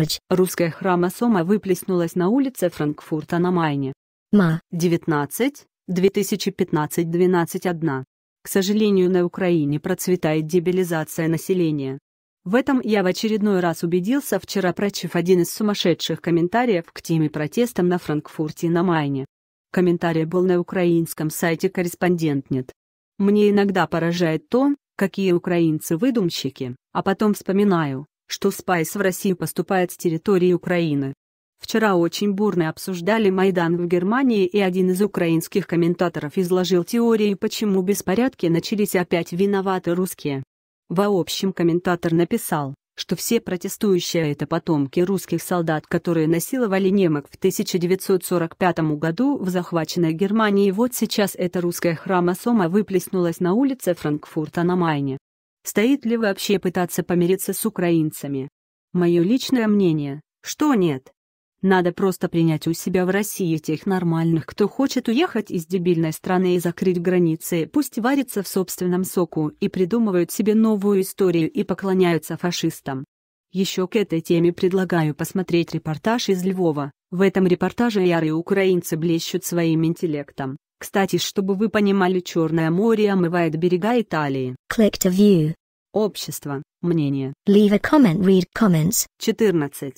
Польщич. Русская хромосома выплеснулась на улице Франкфурта на Майне. Ма. 19, 2015-12-1. К сожалению, на Украине процветает дебилизация населения. В этом я в очередной раз убедился, вчера прочив один из сумасшедших комментариев к теме протестам на Франкфурте на Майне. Комментарий был на украинском сайте «Корреспондентнет». Мне иногда поражает то, какие украинцы выдумщики, а потом вспоминаю, что Спайс в Россию поступает с территории Украины. Вчера очень бурно обсуждали Майдан в Германии и один из украинских комментаторов изложил теорию, почему беспорядки начались опять виноваты русские. В общем комментатор написал, что все протестующие это потомки русских солдат, которые насиловали немок в 1945 году в захваченной Германии. Вот сейчас эта русская хромосома выплеснулась на улице Франкфурта на Майне. Стоит ли вообще пытаться помириться с украинцами? Мое личное мнение, что нет. Надо просто принять у себя в России тех нормальных, кто хочет уехать из дебильной страны и закрыть границы, пусть варится в собственном соку и придумывают себе новую историю и поклоняются фашистам. Еще к этой теме предлагаю посмотреть репортаж из Львова. В этом репортаже ярые украинцы блещут своим интеллектом, кстати, чтобы вы понимали, Черное море омывает берега Италии. Click to view. Общество, мнение. Leave a comment, read comments. 14.